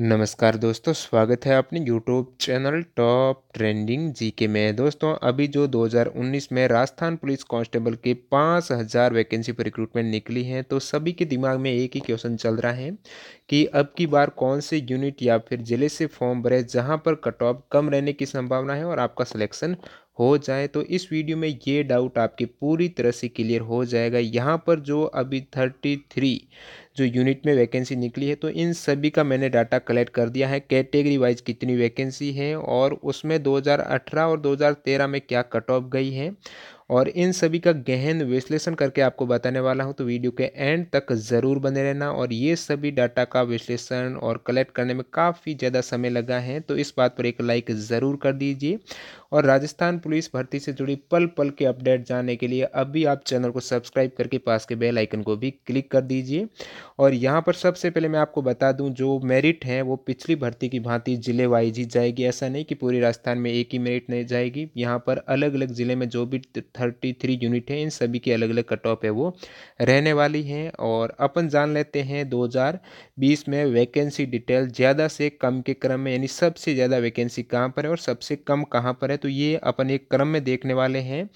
नमस्कार दोस्तों स्वागत है अपने YouTube channel top trending G K में दोस्तों अभी जो 2019 में राजस्थान पुलिस कांस्टेबल के 5000 वैकेंसी पर रिक्रूटमेंट निकली है तो सभी के दिमाग में एक ही क्वेश्चन चल रहा है कि अब की बार कौन से यूनिट या फिर ज़िले से फॉर्म भरे जहां पर कट ऑफ कम रहने की संभावना है और आपका सिलेक्शन हो जाए तो इस वीडियो में ये डाउट आपके पूरी तरह से क्लियर हो जाएगा यहाँ पर जो अभी थर्टी थ्री जो यूनिट में वैकेंसी निकली है तो इन सभी का मैंने डाटा कलेक्ट कर दिया है कैटेगरी वाइज कितनी वैकेंसी है और उसमें 2018 और 2013 में क्या कट ऑफ गई है और इन सभी का गहन विश्लेषण करके आपको बताने वाला हूं तो वीडियो के एंड तक ज़रूर बने रहना और ये सभी डाटा का विश्लेषण और कलेक्ट करने में काफ़ी ज़्यादा समय लगा है तो इस बात पर एक लाइक ज़रूर कर दीजिए और राजस्थान पुलिस भर्ती से जुड़ी पल पल के अपडेट जानने के लिए अभी आप चैनल को सब्सक्राइब करके पास के बेल आइकन को भी क्लिक कर दीजिए और यहाँ पर सबसे पहले मैं आपको बता दूँ जो मेरिट हैं वो पिछली भर्ती की भांति जिले वाइज ही जाएगी ऐसा नहीं कि पूरे राजस्थान में एक ही मेरिट नहीं जाएगी यहाँ पर अलग अलग ज़िले में जो भी थर्टी थ्री यूनिट है इन सभी की अलग अलग कट ऑफ है वो रहने वाली हैं और अपन जान लेते हैं बीस में वैकेंसी डिटेल ज़्यादा से कम के क्रम में यानी सबसे ज़्यादा वैकेंसी कहाँ पर है और सबसे कम कहाँ पर है है तो ये अपन एक क्रम में देखने वाले हैं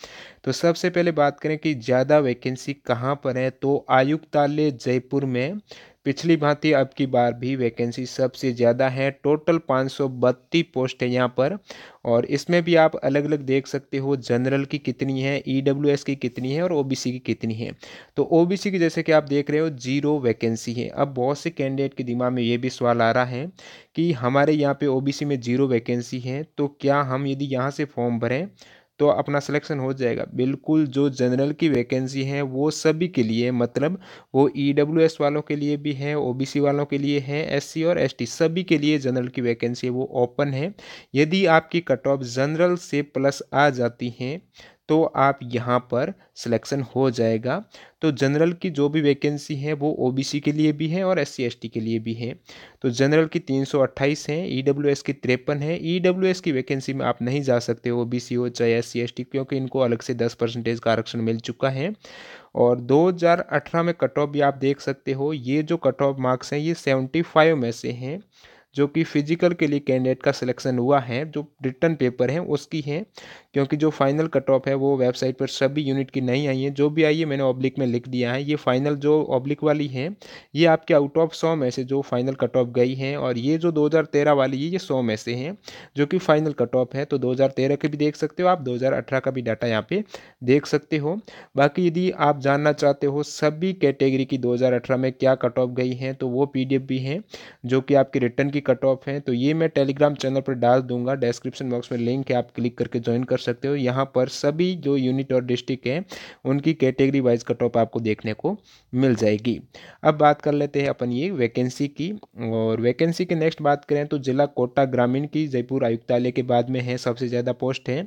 तो सबसे पहले बात करें कि ज़्यादा वैकेंसी कहाँ पर है तो आयुक्तालय जयपुर में पिछली भांति अब की बार भी वैकेंसी सबसे ज़्यादा है टोटल पाँच सौ बत्तीस पोस्ट है यहाँ पर और इसमें भी आप अलग अलग देख सकते हो जनरल की कितनी है ई डब्ल्यू एस की कितनी है और ओ बी सी की कितनी है तो ओ बी सी की जैसे कि आप देख रहे हो जीरो वैकेंसी है अब बहुत से कैंडिडेट के दिमाग में ये भी सवाल आ रहा है कि हमारे यहाँ पे ओ बी सी में जीरो वैकेंसी है तो क्या हम यदि यहाँ से फॉर्म भरें तो अपना सिलेक्शन हो जाएगा बिल्कुल जो जनरल की वैकेंसी है वो सभी के लिए मतलब वो ई डब्ल्यू एस वालों के लिए भी है ओ बी सी वालों के लिए है एस सी और एस टी सभी के लिए जनरल की वैकेंसी है वो ओपन है यदि आपकी कट ऑफ जनरल से प्लस आ जाती हैं तो आप यहाँ पर सिलेक्शन हो जाएगा तो जनरल की जो भी वैकेंसी है वो ओबीसी के लिए भी है और एस सी के लिए भी है तो जनरल की तीन सौ अट्ठाईस है ईडब्ल्यूएस e की तिरपन है ईडब्ल्यूएस e की वैकेंसी में आप नहीं जा सकते ओ बी हो चाहे एस सी क्योंकि इनको अलग से दस परसेंटेज का आरक्षण मिल चुका है और 2018 में कट ऑफ भी आप देख सकते हो ये जो कट ऑफ मार्क्स हैं ये 75 में से हैं जो कि फिजिकल के लिए कैंडिडेट का सिलेक्शन हुआ है जो रिटर्न पेपर है उसकी है क्योंकि जो फाइनल कट ऑफ है वो वेबसाइट पर सभी यूनिट की नहीं आई है जो भी आई है मैंने ऑब्लिक में लिख दिया है ये फाइनल जो ऑब्लिक वाली है ये आपके आउट ऑफ सौ में से जो फाइनल कट ऑफ गई है और ये जो दो वाली है ये सौ में से है जो कि फाइनल कट ऑफ है तो दो के भी देख सकते हो आप दो का भी डाटा यहाँ पे देख सकते हो बाकी यदि आप जानना चाहते हो सभी कैटेगरी की दो में क्या कट ऑफ गई है तो वो पी भी हैं जो कि आपकी रिटर्न की की कट ऑफ है तो ये मैं टेलीग्राम चैनल पर डाल दूंगा डिस्क्रिप्शन बॉक्स में लिंक है आप क्लिक करके ज्वाइन कर सकते हो यहाँ पर सभी जो यूनिट और डिस्ट्रिक्ट हैं उनकी कैटेगरी वाइज कट ऑफ आपको देखने को मिल जाएगी अब बात कर लेते हैं अपन ये वैकेंसी की और वैकेंसी की नेक्स्ट बात करें तो जिला कोटा ग्रामीण की जयपुर आयुक्तालय के बाद में है सबसे ज़्यादा पोस्ट है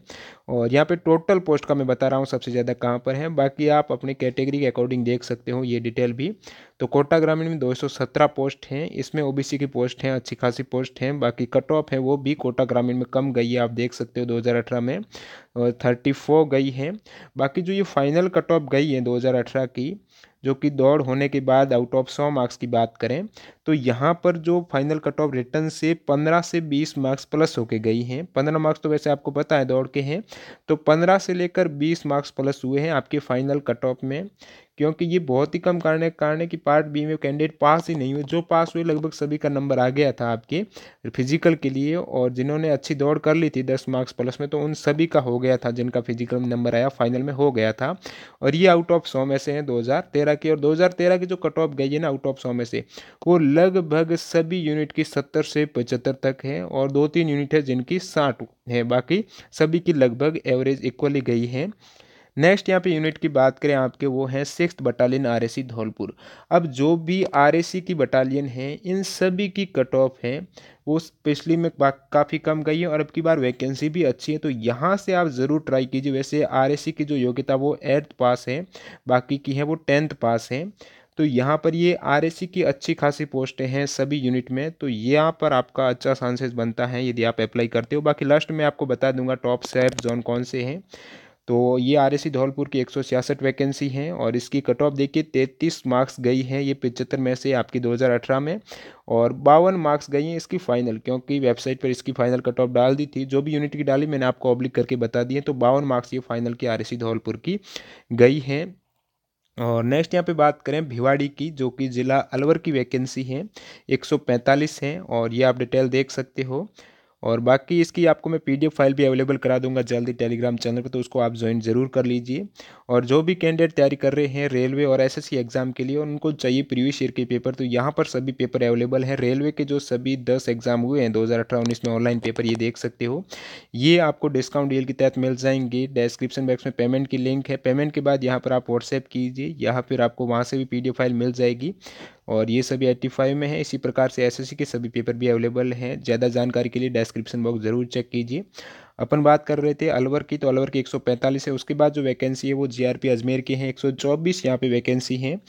और यहाँ पे टोटल पोस्ट का मैं बता रहा हूँ सबसे ज़्यादा कहाँ पर है बाकी आप अपने कैटेगरी के अकॉर्डिंग देख सकते हो ये डिटेल भी तो कोटा ग्रामीण में 217 पोस्ट हैं इसमें ओबीसी की पोस्ट हैं अच्छी खासी पोस्ट हैं बाकी कट ऑफ है वो भी कोटा ग्रामीण में कम गई है आप देख सकते हो 2018 में और 34 गई है बाकी जो ये फाइनल कट ऑफ गई है 2018 की जो कि दौड़ होने के बाद आउट ऑफ सौ मार्क्स की बात करें तो यहाँ पर जो फाइनल कट ऑफ रिटर्न से पंद्रह से बीस मार्क्स प्लस होके गई हैं पंद्रह मार्क्स तो वैसे आपको पता है दौड़ के हैं तो पंद्रह से लेकर बीस मार्क्स प्लस हुए हैं आपके फाइनल कट ऑफ में क्योंकि ये बहुत ही कम कारण कारण है कि पार्ट बी में कैंडिडेट पास ही नहीं हुए जो पास हुए लगभग सभी का नंबर आ गया था आपके फिजिकल के लिए और जिन्होंने अच्छी दौड़ कर ली थी दस मार्क्स प्लस में तो उन सभी का हो गया था जिनका फिजिकल नंबर आया फाइनल में हो गया था और ये आउट ऑफ सौ में से हैं दो हज़ार तेरह 2012 की और 2013 की जो कट ऑफ गई है ना आउट ऑफ सौ में से वो लगभग सभी यूनिट की 70 से 75 तक है और दो तीन यूनिट है जिनकी साठ है बाकी सभी की लगभग एवरेज इक्वली गई है नेक्स्ट यहाँ पे यूनिट की बात करें आपके वो हैं सिक्स बटालियन आर धौलपुर अब जो भी आर की बटालियन है इन सभी की कट ऑफ है वो पिछली में काफ़ी कम गई है और अब की बार वैकेंसी भी अच्छी है तो यहाँ से आप ज़रूर ट्राई कीजिए वैसे आर की जो योग्यता वो एट्थ पास है बाकी की है वो टेंथ पास है तो यहाँ पर ये आर की अच्छी खासी पोस्टें हैं सभी यूनिट में तो यहाँ पर आपका अच्छा चांसेस बनता है यदि आप अप्लाई करते हो बाकी लास्ट में आपको बता दूंगा टॉप सेफ जोन कौन से हैं तो ये आर एस धौलपुर की एक सौ छियासठ वैकेंसी हैं और इसकी कट ऑफ देखिए तैंतीस मार्क्स गई हैं ये पिचहत्तर में से आपकी 2018 में और बावन मार्क्स गई हैं इसकी फाइनल क्योंकि वेबसाइट पर इसकी फाइनल कट ऑफ डाल दी थी जो भी यूनिट की डाली मैंने आपको ऑब्लिक करके बता दी है तो बावन मार्क्स ये फाइनल की आर एस धौलपुर की गई हैं और नेक्स्ट यहाँ पे बात करें भिवाड़ी की जो कि ज़िला अलवर की वैकेंसी है 145 हैं और ये आप डिटेल देख सकते हो और बाकी इसकी आपको मैं पीडीएफ फाइल भी अवेलेबल करा दूंगा जल्दी टेलीग्राम चैनल पर तो उसको आप ज्वाइन ज़रूर कर लीजिए और जो भी कैंडिडेट तैयारी कर रहे हैं रेलवे और एसएससी एग्ज़ाम के लिए उनको चाहिए प्रीवियस ईयर के पेपर तो यहाँ पर सभी पेपर अवेलेबल हैं रेलवे के जो सभी दस एग्ज़ाम हुए हैं दो हज़ार में ऑनलाइन पेपर ये देख सकते हो ये आपको डिस्काउंट डील के तहत मिल जाएंगे डिस्क्रिप्शन बॉक्स में पेमेंट की लिंक है पेमेंट के बाद यहाँ पर आप व्हाट्सएप कीजिए या फिर आपको वहाँ से भी पी फाइल मिल जाएगी और ये सभी एट्टी फाइव में है इसी प्रकार से एसएससी के सभी पेपर भी अवेलेबल हैं ज़्यादा जानकारी के लिए डिस्क्रिप्शन बॉक्स ज़रूर चेक कीजिए अपन बात कर रहे थे अलवर की तो अलवर की 145 है उसके बाद जो वैकेंसी है वो जीआरपी अजमेर की है 124 यहाँ पर वैकेंसी है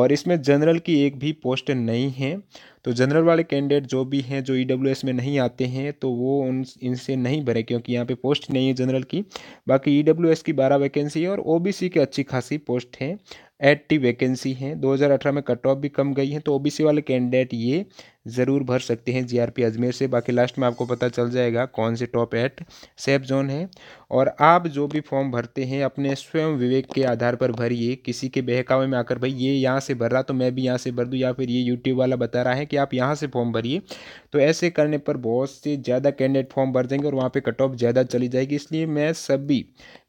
और इसमें जनरल की एक भी पोस्ट नहीं है तो जनरल वाले कैंडिडेट जो भी हैं जो ई e में नहीं आते हैं तो वो उन इनसे नहीं भरे क्योंकि यहाँ पे पोस्ट नहीं है जनरल की बाकी ई e की बारह वैकेंसी है और ओ के अच्छी खासी पोस्ट है एट्टी वैकेंसी हैं 2018 में कट ऑफ भी कम गई है तो ओबीसी वाले कैंडिडेट ये ज़रूर भर सकते हैं जीआरपी अजमेर से बाकी लास्ट में आपको पता चल जाएगा कौन से टॉप एट सेफ जोन है और आप जो भी फॉर्म भरते हैं अपने स्वयं विवेक के आधार पर भरिए किसी के बहकावे में आकर भाई ये यहाँ से भर रहा तो मैं भी यहाँ से भर दूँ या फिर ये यूट्यूब वाला बता रहा है कि आप यहाँ से फॉर्म भरिए तो ऐसे करने पर बहुत से ज़्यादा कैंडिडेट फॉर्म भर देंगे और वहाँ पर कट ऑफ ज़्यादा चली जाएगी इसलिए मैं सभी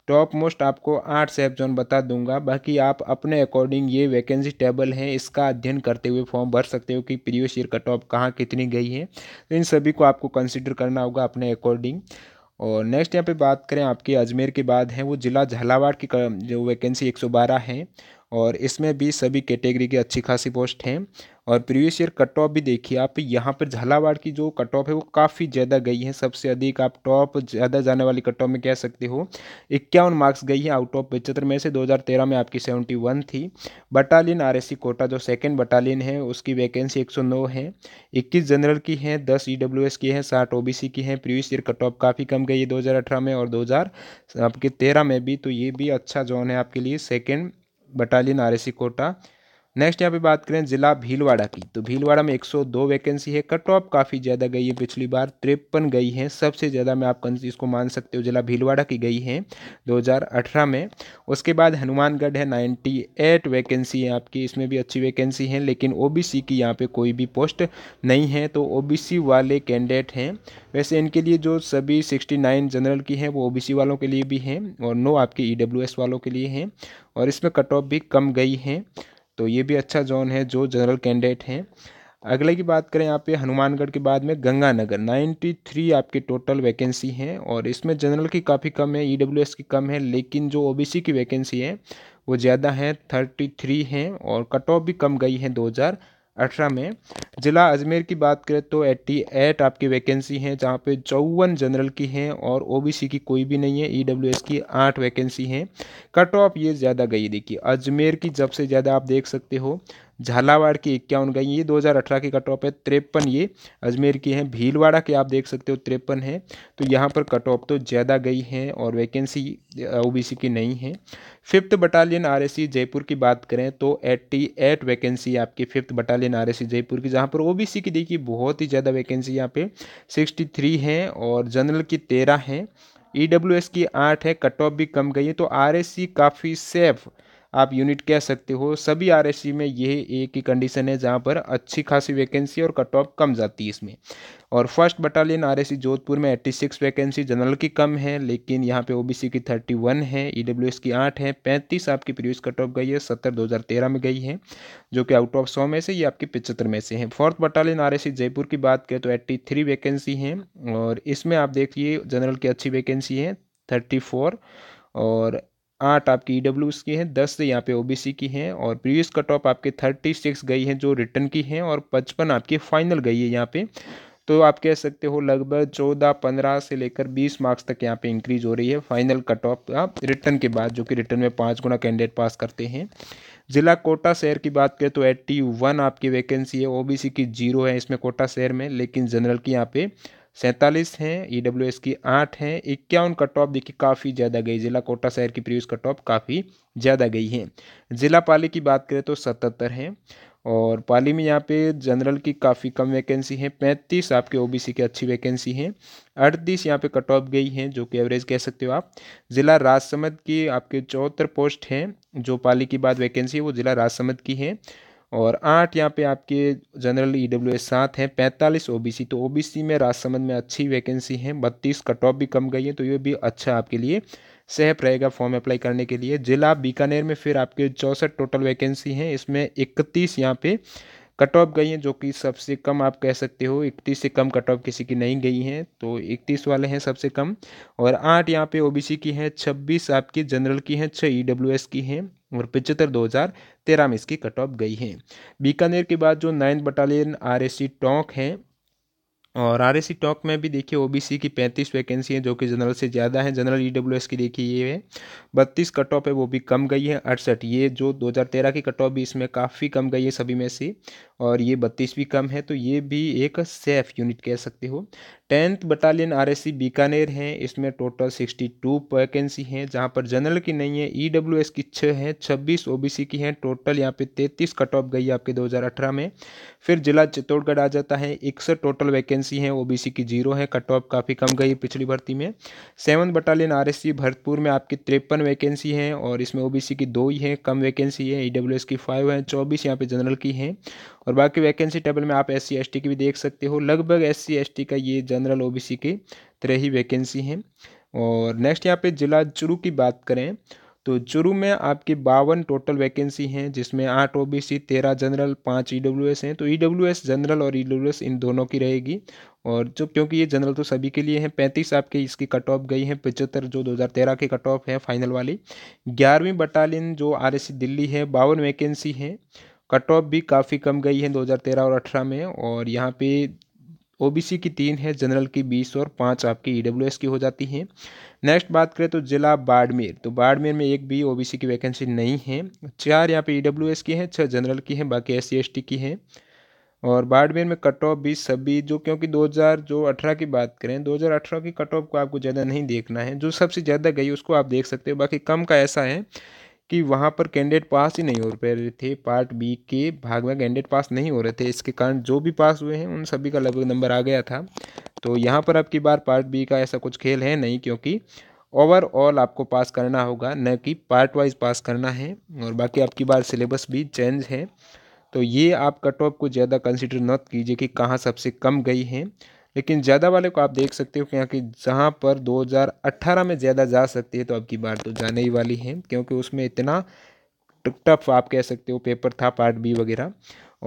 टॉप मोस्ट आपको आठ सेफ जोन बता दूंगा बाकी आप अपने अकॉर्डिंग ये वैकेंसी टेबल है इसका अध्ययन करते हुए फॉर्म भर सकते हो कि प्रीवियस ईयर का टॉप कहाँ कितनी गई है तो इन सभी को आपको कंसिडर करना होगा अपने अकॉर्डिंग और नेक्स्ट यहाँ पे बात करें आपके अजमेर के बाद है वो ज़िला झालावाड़ की जो वैकेंसी 112 है और इसमें भी सभी कैटेगरी के अच्छी खासी पोस्ट हैं और प्रीवियस ईयर कट ऑफ भी देखिए आप यहाँ पर झालावाड़ की जो कट ऑफ है वो काफ़ी ज़्यादा गई है सबसे अधिक आप टॉप ज़्यादा जाने वाली कट ऑफ में कह सकते हो इक्यावन मार्क्स गई है आउट ऑफ पचहत्तर में से 2013 में आपकी 71 थी बटालियन आर कोटा जो सेकेंड बटालियन है उसकी वैकेंसी 109 है इक्कीस जनरल की हैं दस ई की है साठ ओ की हैं प्रीवियस ईयर कट ऑफ काफ़ी कम गई है दो में और दो आपके तेरह में भी तो ये भी अच्छा जोन है आपके लिए second battalion R Kota next यहाँ पे बात करें ज़िला भीलवाड़ा की तो भीलवाड़ा में 102 वैकेंसी है कट ऑफ काफ़ी ज़्यादा गई है पिछली बार तिरपन गई है सबसे ज़्यादा मैं आप इसको मान सकते हो ज़िला भीलवाड़ा की गई है 2018 में उसके बाद हनुमानगढ़ है 98 वैकेंसी है आपकी इसमें भी अच्छी वैकेंसी है लेकिन ओ की यहाँ पर कोई भी पोस्ट नहीं है तो ओ वाले कैंडिडेट हैं वैसे इनके लिए जो सभी सिक्सटी जनरल की हैं वो ओ वालों के लिए भी हैं और नो आपके ई e वालों के लिए हैं और इसमें कट ऑफ भी कम गई हैं तो ये भी अच्छा जोन है जो जनरल कैंडिडेट हैं अगले की बात करें यहाँ पे हनुमानगढ़ के बाद में गंगानगर 93 आपके टोटल वैकेंसी हैं और इसमें जनरल की काफ़ी कम है ई e की कम है लेकिन जो ओबीसी की वैकेंसी है वो ज़्यादा है 33 हैं और कट ऑफ भी कम गई है अठारह में ज़िला अजमेर की बात करें तो एट्टी एट आपकी वैकेंसी हैं जहाँ पे चौवन जनरल की हैं और ओबीसी की कोई भी नहीं है ईडब्ल्यू e की आठ वैकेंसी हैं कट ऑफ ये ज़्यादा गई देखिए अजमेर की जब से ज़्यादा आप देख सकते हो झालावाड़ की इक्यावन गई ये अठारह की कट ऑफ है तिरपन ये अजमेर की है भीलवाड़ा के आप देख सकते हो तिरपन है तो यहाँ पर कट ऑफ तो ज़्यादा गई हैं और वैकेंसी ओ की नहीं है फिफ्थ बटालियन आर जयपुर की बात करें तो एट्टी एट वैकेंसी आपकी फिफ्थ बटालियन आर जयपुर की जहाँ पर ओ की देखिए बहुत ही ज़्यादा वैकेंसी यहाँ पर सिक्सटी थ्री है और जनरल की तेरह हैं ई e की आठ है कट ऑफ भी कम गई है तो आर काफ़ी सेफ़ आप यूनिट कह सकते हो सभी आर में यह एक ही कंडीशन है जहाँ पर अच्छी खासी वैकेंसी और कट ऑफ कम जाती है इसमें और फर्स्ट बटालियन आर जोधपुर में एट्टी सिक्स वैकेंसी जनरल की कम है लेकिन यहाँ पे ओबीसी की थर्टी वन है ई e की आठ है पैंतीस आपकी प्रीवियस कट ऑफ गई है सत्तर दो हज़ार तेरह में गई है जो कि आउट ऑफ सौ में से ये आपकी पिचहत्तर में से है फोर्थ बटालियन आर जयपुर की बात करें तो एट्टी थ्री वैकेंसी हैं और इसमें आप देखिए जनरल की अच्छी वैकेंसी है थर्टी फोर और आठ आपकी ई डब्ल्यू एस की हैं दस यहाँ पे ओ बी सी की हैं और प्रीवियस कट ऑफ आपके थर्टी सिक्स गई हैं जो रिटर्न की हैं और पचपन आपकी फाइनल गई है यहाँ पे तो आप कह सकते हो लगभग चौदह पंद्रह से लेकर बीस मार्क्स तक यहाँ पे इंक्रीज हो रही है फाइनल कट ऑफ आप रिटर्न के बाद जो कि रिटर्न में पाँच गुना कैंडिडेट पास करते हैं ज़िला कोटा शहर की बात करें तो एट्टी वन आपकी वैकेंसी है ओबीसी की जीरो है इसमें कोटा शहर में लेकिन जनरल की यहाँ पे सैंतालीस हैं ई डब्ल्यू एस की आठ हैं इक्यावन कट ऑफ देखिए काफ़ी ज़्यादा गई जिला कोटा शहर की प्रीवियस कट ऑफ काफ़ी ज़्यादा गई है जिला पाली की बात करें तो सतहत्तर हैं और पाली में यहाँ पे जनरल की काफ़ी कम वैकेंसी है पैंतीस आपके ओबीसी की अच्छी वैकेंसी है अड़तीस यहाँ पे कट ऑफ गई हैं जो कि एवरेज कह सकते हो आप ज़िला राजसमंद की आपके चौहत्तर पोस्ट हैं जो पाली की बाद वैकेंसी है वो ज़िला राजसमंद की है और आठ यहाँ पे आपके जनरल ई डब्ल्यू एस सात हैं पैंतालीस ओ बी सी तो ओ बी सी में राजसमंद में अच्छी वैकेंसी है बत्तीस कट ऑफ भी कम गई है तो ये भी अच्छा आपके लिए सेहप रहेगा फॉर्म अप्लाई करने के लिए ज़िला बीकानेर में फिर आपके चौंसठ टोटल वैकेंसी हैं इसमें इकतीस यहाँ पे कट ऑफ गई हैं जो कि सबसे कम आप कह सकते हो इकतीस से कम कट ऑफ किसी की नहीं गई हैं तो इकतीस वाले हैं सबसे कम और आठ यहाँ पे ओबीसी की हैं छब्बीस आपकी जनरल की हैं छः ईडब्ल्यूएस e की हैं और दो हजार तेरह में इसकी कट ऑफ गई है बीकानेर के बाद जो ninth battalion R S C Tonk है और आर एस सी टॉक में भी देखिए ओ बी सी की पैंतीस वैकेंसी है जो कि जनरल से ज़्यादा है general E e W S की देखिए ये है बत्तीस कट ऑफ है वो भी कम गई है अड़सठ ये जो दो हजार तेरह की कट ऑफ भी इसमें काफ़ी कम गई है सभी में से और ये बत्तीस भी कम है तो ये भी एक सेफ यूनिट कह सकते हो टेंथ बटालियन आर बीकानेर है इसमें टोटल सिक्सटी टू वैकेंसी हैं जहाँ पर जनरल की नहीं है ई e की छः हैं छब्बीस ओ की हैं टोटल यहाँ पे तैंतीस कट ऑफ गई आपके 2018 में फिर जिला चित्तौड़गढ़ आ जाता है इकसठ टोटल वैकेंसी हैं ओ की जीरो है कट ऑफ काफ़ी कम गई पिछली भर्ती में सेवन बटालियन आर भरतपुर में आपकी तिरपन वैकेंसी हैं और इसमें ओ की दो ही हैं कम वैकेंसी है ई की फाइव हैं चौबीस यहाँ पर जनरल की हैं और बाकी वैकेंसी टेबल में आप एस सी की भी देख सकते हो लगभग एस सी का ये जनरल ओ के तरह ही वैकेंसी हैं और नेक्स्ट यहाँ पे जिला चुरू की बात करें तो चुरू में आपकी बावन टोटल वैकेंसी हैं जिसमें आठ ओ बी सी तेरह जनरल पाँच ई डब्ल्यू एस हैं तो ई डब्ल्यू एस जनरल और ई डब्ल्यू एस इन दोनों की रहेगी और जो क्योंकि ये जनरल तो सभी के लिए हैं पैंतीस आपके इसकी कट ऑफ गई हैं पचहत्तर जो 2013 की कट ऑफ है फाइनल वाली ग्यारहवीं बटालियन जो आर दिल्ली है बावन वैकेंसी हैं कट ऑफ भी काफ़ी कम गई है 2013 और 18 में और यहाँ पे ओबीसी की तीन है जनरल की बीस और पाँच आपकी ई e की हो जाती हैं नेक्स्ट बात करें तो ज़िला बाड़मेर तो बाड़मेर में एक भी ओबीसी की वैकेंसी नहीं है चार यहाँ पे ई e की हैं छः जनरल की हैं बाकी एस सी की हैं और बाड़मेर में कट ऑफ भी सभी जो क्योंकि 2000 जो 18 की बात करें 2018 की कट ऑफ को आपको ज़्यादा नहीं देखना है जो सबसे ज़्यादा गई उसको आप देख सकते हो बाकी कम का ऐसा है कि वहाँ पर कैंडिडेट पास ही नहीं हो पा रहे थे पार्ट बी के भाग में कैंडिडेट पास नहीं हो रहे थे इसके कारण जो भी पास हुए हैं उन सभी का लगभग नंबर आ गया था तो यहाँ पर आपकी बार पार्ट बी का ऐसा कुछ खेल है नहीं क्योंकि ओवरऑल आपको पास करना होगा न कि पार्ट वाइज पास करना है और बाकी आपकी बार सिलेबस भी चेंज है तो ये आप कट ऑफ को ज़्यादा कंसिडर न कीजिए कि कहाँ सबसे कम गई हैं लेकिन ज़्यादा वाले को आप देख सकते हो कि यहाँ की जहाँ पर 2018 में ज़्यादा जा सकती है तो अब की बार तो जाने ही वाली है क्योंकि उसमें इतना टफ आप कह सकते हो पेपर था पार्ट बी वगैरह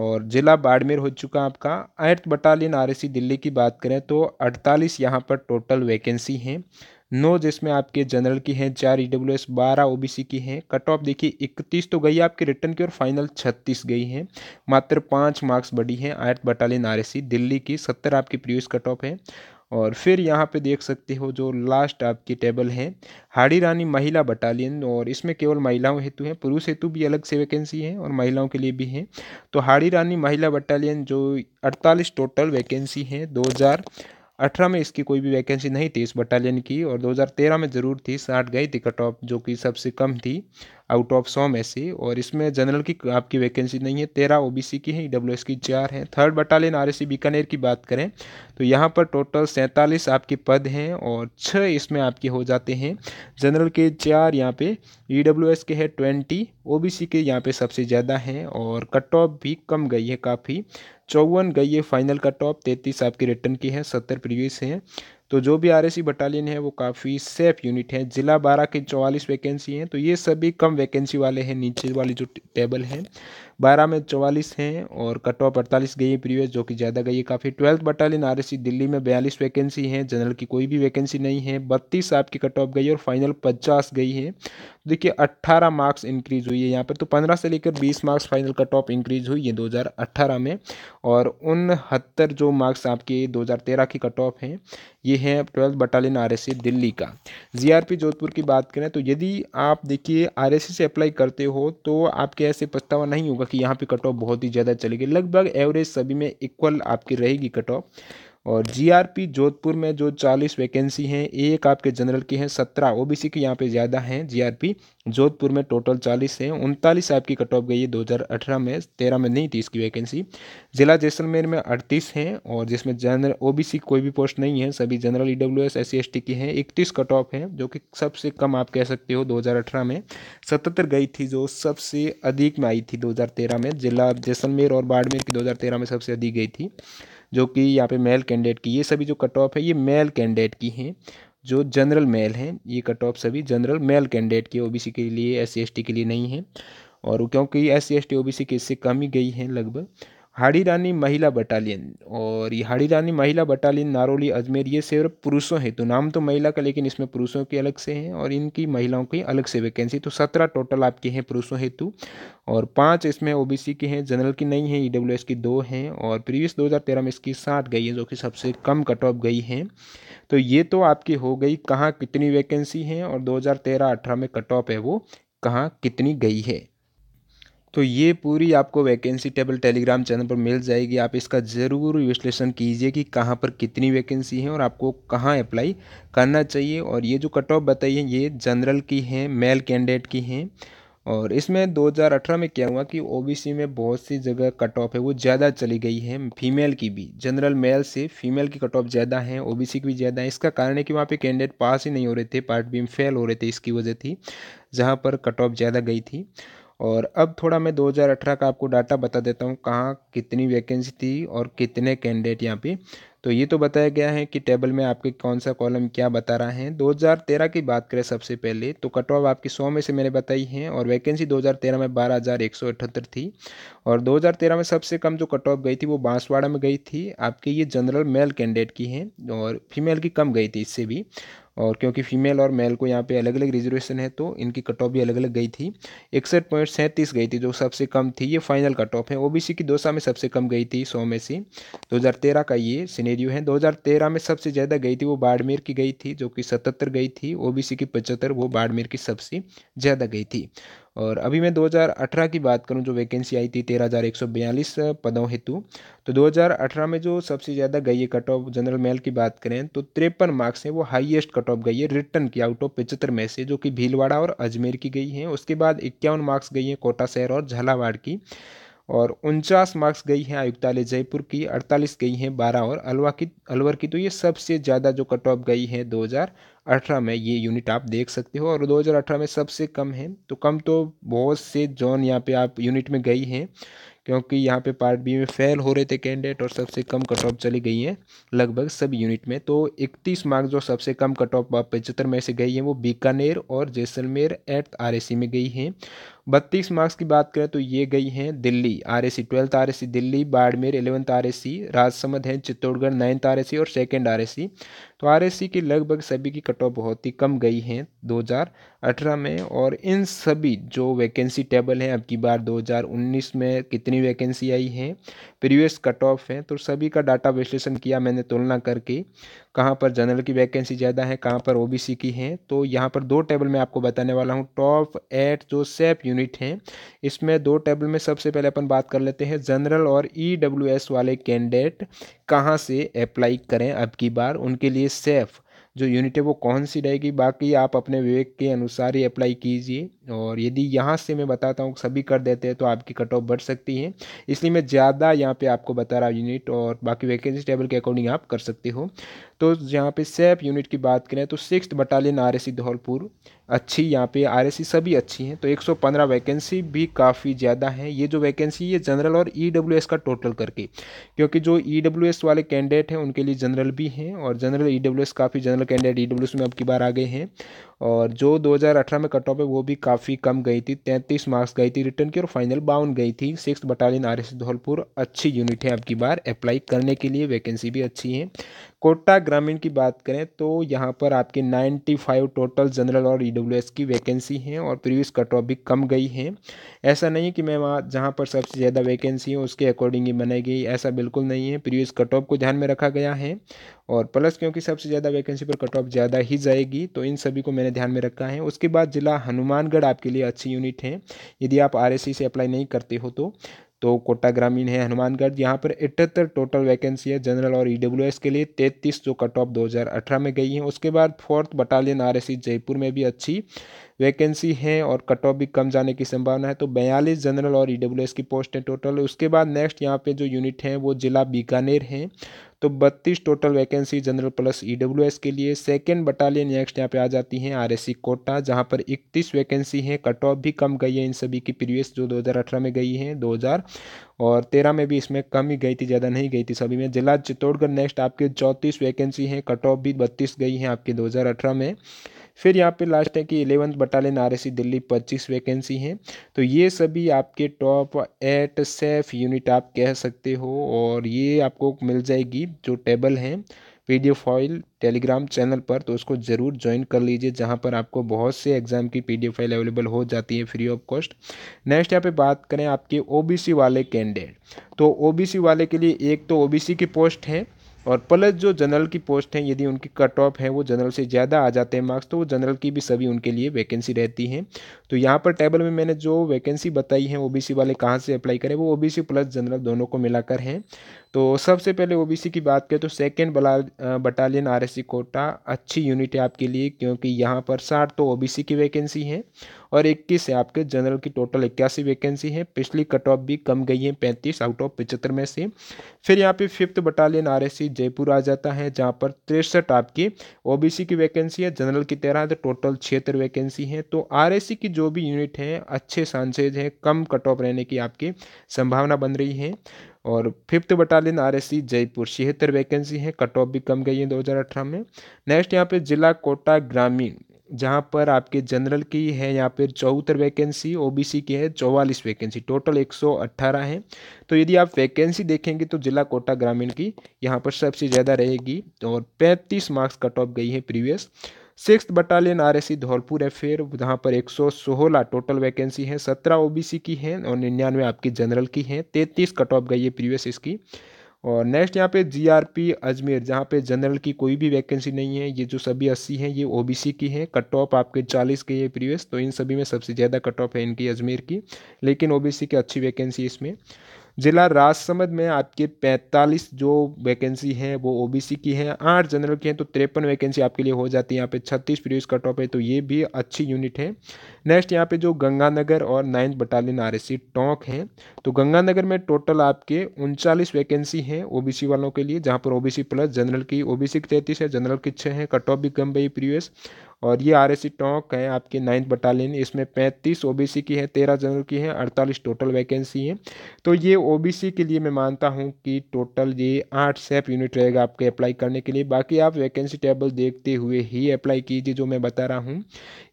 और ज़िला बाड़मेर हो चुका आपका अर्थ बटालियन आर दिल्ली की बात करें तो अड़तालीस यहाँ पर टोटल वैकेंसी हैं नौ जिसमें आपके जनरल की हैं चार ई डब्ल्यू एस बारह ओ बी सी की हैं कट ऑफ देखिए इकतीस तो गई आपके रिटर्न की और फाइनल छत्तीस गई हैं मात्र पाँच मार्क्स बढ़ी हैं आयत बटालियन आर दिल्ली की सत्तर आपकी प्रीवियस कट ऑफ है और फिर यहाँ पे देख सकते हो जो लास्ट आपकी टेबल है हाड़ी रानी महिला बटालियन और इसमें केवल महिलाओं हेतु है पुरुष हेतु भी अलग से वैकेंसी है और महिलाओं के लिए भी है तो हाड़ी रानी महिला बटालियन जो अड़तालीस टोटल वैकेंसी हैं दो हज़ार अठारह में इसकी कोई भी वैकेंसी नहीं थी इस बटालियन की और 2013 में ज़रूर थी साठ गई थी कट ऑफ जो कि सबसे कम थी आउट ऑफ सौ में से और इसमें जनरल की आपकी वैकेंसी नहीं है तेरह ओ की है डब्ल्यू e की चार हैं थर्ड बटालियन आर बीकानेर की बात करें तो यहाँ पर टोटल सैंतालीस आपके पद हैं और छः इसमें आपके हो जाते हैं जनरल के चार यहाँ पे ई e के है ट्वेंटी ओ के यहाँ पे सबसे ज़्यादा हैं और कट ऑफ भी कम गई है काफ़ी चौवन गई है फाइनल कट ऑफ तैंतीस आपके रिटर्न की है सत्तर प्रीवियस हैं तो जो भी आर बटालियन e है वो काफ़ी सेफ यूनिट है ज़िला बारह की चौवालीस वैकेंसी हैं तो ये सभी कम वैकेंसी वाले हैं नीचे वाली जो टेबल है बारह में चौवालीस हैं और कट ऑफ अड़तालीस गई है प्रीवियस जो कि ज़्यादा गई है काफ़ी ट्वेल्थ बटालियन आर दिल्ली में बयालीस वैकेंसी हैं जनरल की कोई भी वैकेंसी नहीं है बत्तीस आपकी कट ऑफ गई और फाइनल पचास गई है तो देखिए अट्ठारह मार्क्स इंक्रीज हुई है यहाँ पर तो पंद्रह से लेकर बीस marks final cut off increase हुई है दो हज़ार में और उनहत्तर जो मार्क्स आपके दो हज़ार तेरह की कट ऑफ हैं ये हैं ट्वेल्थ बटालियन आर दिल्ली का जी जोधपुर की बात करें तो यदि आप देखिए आर से अप्लाई करते हो तो आपके ऐसे पछतावा नहीं होगा होगा कि यहाँ पे कट ऑफ बहुत ही ज़्यादा चलेगी लगभग एवरेज सभी में इक्वल आपकी रहेगी कट ऑफ और जीआरपी जोधपुर में जो चालीस वैकेंसी हैं एक आपके जनरल की हैं सत्रह ओबीसी की यहाँ पे ज़्यादा हैं जीआरपी जोधपुर में टोटल चालीस हैं उनतालीस आपकी कट ऑफ गई है 2018 में तेरह में नहीं थी इसकी वैकेंसी जिला जैसलमेर में अड़तीस हैं और जिसमें जनरल ओबीसी कोई भी पोस्ट नहीं है सभी general E W S S T की हैं इकतीस कट ऑफ हैं जो कि सबसे कम आप कह सकते हो दो में सतहत्तर गई थी जो सबसे अधिक में आई थी दो में जिला जैसलमेर और बाड़मेर की दो में सबसे अधिक गई थी जो कि यहाँ पे मेल कैंडिडेट की ये सभी जो कट ऑफ है ये मेल कैंडिडेट की हैं जो जनरल मेल हैं ये कट ऑफ सभी जनरल मेल कैंडिडेट की ओबीसी के लिए एस सी के लिए नहीं है और क्योंकि एस सी एस टी ओ के इससे कम ही गई हैं लगभग हाड़ी रानी महिला बटालियन और ये हाड़ी रानी महिला बटालियन नारोली अजमेर ये सिर्फ पुरुषों हेतु तो नाम तो महिला का लेकिन इसमें पुरुषों के अलग से हैं और इनकी महिलाओं की अलग से वैकेंसी तो सत्रह टोटल आपके हैं पुरुषों हेतु और पाँच इसमें ओबीसी के हैं जनरल की नहीं हैं ईडब्ल्यू e की दो हैं और प्रीवियस दो में इसकी सात गई है जो कि सबसे कम कट ऑफ गई हैं तो ये तो आपकी हो गई कहाँ कितनी वैकेंसी हैं और दो हज़ार में कट ऑफ है वो कहाँ कितनी गई है तो ये पूरी आपको वैकेंसी टेबल टेलीग्राम चैनल पर मिल जाएगी आप इसका ज़रूर विश्लेषण कीजिए कि कहाँ पर कितनी वैकेंसी है और आपको कहाँ अप्लाई करना चाहिए और ये जो कट ऑफ बताइए ये जनरल की हैं मेल कैंडिडेट की हैं और इसमें 2018 में क्या हुआ कि ओबीसी में बहुत सी जगह कट ऑफ है वो ज़्यादा चली गई है फीमेल की भी जनरल मेल से फीमेल की कट ऑफ ज़्यादा है ओबीसी की भी ज़्यादा है इसका कारण है कि वहाँ पे कैंडिडेट पास ही नहीं हो रहे थे पार्ट बी में फेल हो रहे थे इसकी वजह थी जहाँ पर कट ऑफ ज़्यादा गई थी और अब थोड़ा मैं 2018 का आपको डाटा बता देता हूँ कहाँ कितनी वैकेंसी थी और कितने कैंडिडेट यहाँ पे तो ये तो बताया गया है कि टेबल में आपके कौन सा कॉलम क्या बता रहा है 2013 की बात करें सबसे पहले तो कट ऑफ आपकी 100 में से मैंने बताई है और वैकेंसी 2013 में बारह हज़ार एक सौ अठहत्तर थी और 2013 में सबसे कम जो कट ऑफ गई थी वो बांसवाड़ा में गई थी आपके ये जनरल मेल कैंडिडेट की हैं और फीमेल की कम गई थी इससे भी और क्योंकि फीमेल और मेल को यहाँ पे अलग अलग रिजर्वेशन है तो इनकी कट ऑफ भी अलग अलग गई थी इकसठ पॉइंट सैंतीस गई थी जो सबसे कम थी ये फाइनल कट ऑफ है ओबीसी की दोसा में सबसे कम गई थी सौ में से 2013 का ये सिनेरियो है 2013 में सबसे ज़्यादा गई थी वो बाड़मेर की गई थी जो कि सतहत्तर गई थी ओ की पचहत्तर वो बाड़मेर की सबसे ज़्यादा गई थी और अभी मैं 2018 की बात करूं जो वैकेंसी आई थी तेरह हज़ार एक सौ बयालीस पदों हेतु तो 2018 में जो सबसे ज़्यादा गई है कट ऑफ जनरल मेल की बात करें तो तिरपन मार्क्स हैं वो हाईएस्ट कट ऑफ गई है रिटर्न की आउट ऑफ पचहत्तर में से जो कि भीलवाड़ा और अजमेर की गई है उसके बाद इक्यावन मार्क्स गई हैं कोटा शहर और झालावाड़ की और उनचास मार्क्स गई हैं आयुक्तालय जयपुर की अड़तालीस गई हैं बारह और अलवा की अलवर की तो ये सबसे ज़्यादा जो कट ऑफ गई है 2018 में ये यूनिट आप देख सकते हो और 2018 में सबसे कम है तो कम तो बहुत से जोन यहाँ पे आप यूनिट में गई हैं क्योंकि यहाँ पे पार्ट बी में फेल हो रहे थे कैंडिडेट और सबसे कम कट ऑफ चली गई हैं लगभग सब यूनिट में तो इकतीस मार्क्स जो सबसे कम कट ऑफ पचहत्तर में से गई हैं वो बीकानेर और जैसलमेर एट आर में गई हैं बत्तीस मार्क्स की बात करें तो ये गई हैं Delhi R S C twelfth R A C Delhi Barmer eleventh R S C Rajsamand है Chittorgarh ninth R S C और सेकेंड आर एस सी तो आर की लगभग सभी की कट ऑफ बहुत ही कम गई हैं 2018 में और इन सभी जो वैकेंसी टेबल हैं अब की बार 2019 में कितनी वैकेंसी आई है प्रीवियस कट ऑफ है तो सभी का डाटा विश्लेषण किया मैंने तुलना करके कहाँ पर जनरल की वैकेंसी ज़्यादा है कहाँ पर ओ की है तो यहाँ पर दो टेबल मैं आपको बताने वाला हूँ टॉप एट जो सेप यूनिट हैं इसमें दो टेबल में सबसे पहले अपन बात कर लेते हैं जनरल और ई e वाले कैंडिडेट कहाँ से अप्लाई करें अब की बार उनके लिए सेफ जो यूनिट है वो कौन सी रहेगी बाकी आप अपने विवेक के अनुसार ही अप्लाई कीजिए और यदि यहाँ से मैं बताता हूँ सभी कर देते हैं तो आपकी कट ऑफ बढ़ सकती है इसलिए मैं ज़्यादा यहाँ पे आपको बता रहा हूँ यूनिट और बाकी वैकेंसी टेबल के अकॉर्डिंग आप कर सकते हो तो यहाँ पे सेफ यूनिट की बात करें तो six battalion R S Dholpur अच्छी यहाँ पे आर सभी अच्छी हैं तो एक वैकेंसी भी काफ़ी ज़्यादा है ये जो वैकेंसी ये जनरल और ई e का टोटल करके क्योंकि जो ई e वाले कैंडिडेट हैं उनके लिए जनरल भी हैं और जनरल ई काफ़ी जनरल कैंडिडेट ई में अब की बार आ गए हैं और जो दो में कट ऑफ है वो भी काफ़ी काफ़ी कम गई थी तैंतीस मार्क्स गई थी रिटर्न की और फाइनल बाउन गई थी six battalion R S Dholpur अच्छी यूनिट है आपकी बार अप्लाई करने के लिए वैकेंसी भी अच्छी है कोटा ग्रामीण की बात करें तो यहाँ पर आपके नाइन्टी फाइव टोटल जनरल और ई डब्ल्यू एस की वैकेंसी हैं और प्रीवियस कट ऑफ भी कम गई हैं ऐसा नहीं है कि मैं वहाँ जहाँ पर सबसे ज़्यादा वैकेंसी है उसके अकॉर्डिंग ही बनाई गई ऐसा बिल्कुल नहीं है प्रीवियस कट ऑफ को ध्यान में रखा गया है और प्लस क्योंकि सबसे ज़्यादा वैकेंसी पर कट ऑफ ज़्यादा ही जाएगी तो इन सभी को मैंने ध्यान में रखा है उसके बाद ज़िला हनुमानगढ़ आपके लिए अच्छी यूनिट है यदि आप आर e से अप्लाई नहीं करते हो तो तो कोटा ग्रामीण है हनुमानगढ़ यहाँ पर इटहत्तर टोटल वैकेंसी है जनरल और ई e के लिए तैंतीस जो कट ऑफ अठारह में गई हैं उसके बाद फोर्थ बटालियन आर जयपुर में भी अच्छी वैकेंसी हैं और कट ऑफ भी कम जाने की संभावना है तो बयालीस जनरल और ई e की पोस्ट है टोटल उसके बाद नेक्स्ट यहाँ पे जो यूनिट हैं वो जिला बीकानेर हैं तो बत्तीस total vacancy general plus E e के लिए सेकेंड बटालियन नेक्स्ट यहाँ पे आ जाती हैं आर कोटा जहाँ पर इकतीस वैकेंसी हैं कट ऑफ भी कम गई है इन सभी की प्रीवियस जो 2018 में गई हैं 2000 और 13 में भी इसमें कम ही गई थी ज़्यादा नहीं गई थी सभी में जिला चित्तौड़गढ़ नेक्स्ट आपके चौंतीस वैकेंसी हैं कट ऑफ भी बत्तीस गई हैं आपके दो में फिर यहाँ पे लास्ट है कि इलेवंथ बटालियन आर दिल्ली पच्चीस वैकेंसी हैं तो ये सभी आपके टॉप एट सेफ यूनिट आप कह सकते हो और ये आपको मिल जाएगी जो टेबल हैं पीडीएफ फाइल टेलीग्राम चैनल पर तो उसको ज़रूर ज्वाइन कर लीजिए जहाँ पर आपको बहुत से एग्ज़ाम की पीडीएफ फाइल अवेलेबल हो जाती है फ्री ऑफ कॉस्ट नेक्स्ट यहाँ पे बात करें आपके ओबीसी वाले कैंडिडेट तो ओबीसी वाले के लिए एक तो ओबीसी की पोस्ट है और प्लस जो जनरल की पोस्ट हैं यदि उनकी कट ऑफ है वो जनरल से ज़्यादा आ जाते हैं मार्क्स तो वो जनरल की भी सभी उनके लिए वैकेंसी रहती हैं तो यहाँ पर टेबल में मैंने जो वैकेंसी बताई है ओबीसी वाले कहाँ से अप्लाई करें वो ओबीसी प्लस जनरल दोनों को मिलाकर हैं तो सबसे पहले ओबीसी की बात करें तो सेकेंड बला बटालियन आर कोटा अच्छी यूनिट है आपके लिए क्योंकि यहाँ पर साठ तो ओबीसी की वैकेंसी है और इक्कीस है आपके जनरल की टोटल इक्यासी वैकेंसी है पिछली कट ऑफ भी कम गई है पैंतीस आउट ऑफ पचहत्तर में से फिर यहाँ पे फिफ्थ बटालियन आर जयपुर आ जाता है जहाँ पर तिरसठ आपकी ओ की वैकेंसी है जनरल की तेरह तो टोटल छिहत्तर वैकेंसी है तो आर की जो भी यूनिट है अच्छे सांसेज हैं कम कट ऑफ रहने की आपकी संभावना बन रही है और fifth battalion R S C Jaipur छिहत्तर वैकेंसी है कट ऑफ भी कम गई है अठारह में नेक्स्ट यहाँ पे जिला कोटा ग्रामीण जहाँ पर आपके जनरल की है यहाँ पर चौहत्तर वैकेंसी ओबीसी की है चौवालीस वैकेंसी टोटल एक सौ अट्ठारह है तो यदि आप वैकेंसी देखेंगे तो जिला कोटा ग्रामीण की यहाँ पर सबसे ज़्यादा रहेगी तो और पैंतीस मार्क्स कट ऑफ गई है previous six battalion R S Dholpur है फिर जहाँ पर एक सौ सोलह टोटल वैकेंसी है सत्रह सी की हैं और निन्यानवे आपकी जनरल की हैं तैंतीस कट ऑफ गई है प्रीवियस इसकी और नेक्स्ट यहाँ पे पी अजमेर जहाँ पे जनरल की कोई भी वैकेंसी नहीं है ये जो सभी अस्सी हैं ये सी की हैं कट ऑफ आपके चालीस के ये प्रीवियस तो इन सभी में सबसे ज़्यादा कट ऑफ है इनकी अजमेर की लेकिन सी की अच्छी वैकेंसी इसमें ज़िला राजसमंद में आपके पैंतालीस जो वैकेंसी हैं वो ओबीसी की हैं आठ जनरल की हैं तो तिरपन वैकेंसी आपके लिए हो जाती है यहाँ पे छत्तीस प्रीवियस कट ऑफ है तो ये भी अच्छी यूनिट है नेक्स्ट यहाँ पे जो गंगानगर और ninth battalion R S Tonk है तो गंगानगर में टोटल आपके उनचालीस वैकेंसी हैं ओ वालों के लिए जहाँ पर ओ प्लस जनरल की ओबीसी की तैंतीस है जनरल की छः है कट ऑफ भी कम भाई प्रीवियस और ये आर एस टोंक है आपकी नाइन्थ बटालियन इसमें पैंतीस ओ की है तेरह जनरल की है अड़तालीस टोटल वैकेंसी हैं तो ये ओ के लिए मैं मानता हूँ कि टोटल ये आठ सेफ यूनिट रहेगा आपके अप्लाई करने के लिए बाकी आप वैकेंसी टेबल देखते हुए ही अप्लाई कीजिए जो मैं बता रहा हूँ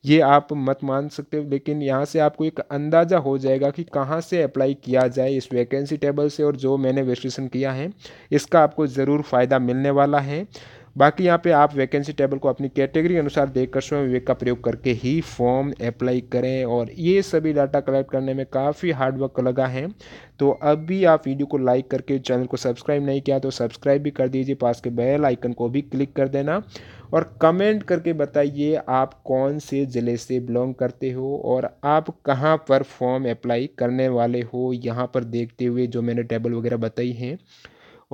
ये आप मत मान सकते हो लेकिन यहाँ से आपको एक अंदाज़ा हो जाएगा कि कहाँ से अप्लाई किया जाए इस वैकेंसी टेबल से और जो मैंने विश्लेषण किया है इसका आपको ज़रूर फ़ायदा मिलने वाला है बाकी यहाँ पे आप वैकेंसी टेबल को अपनी कैटेगरी के अनुसार देखकर स्वयं विवेक का प्रयोग करके ही फॉर्म अप्लाई करें और ये सभी डाटा कलेक्ट करने में काफ़ी हार्डवर्क लगा है तो अब भी आप वीडियो को लाइक करके चैनल को सब्सक्राइब नहीं किया तो सब्सक्राइब भी कर दीजिए पास के बेल आइकन को भी क्लिक कर देना और कमेंट करके बताइए आप कौन से ज़िले से बिलोंग करते हो और आप कहाँ पर फॉर्म अप्लाई करने वाले हो यहाँ पर देखते हुए जो मैंने टेबल वगैरह बताई हैं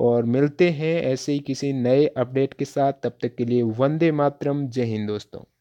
और मिलते हैं ऐसे ही किसी नए अपडेट के साथ तब तक के लिए वंदे मातरम जय हिंद दोस्तों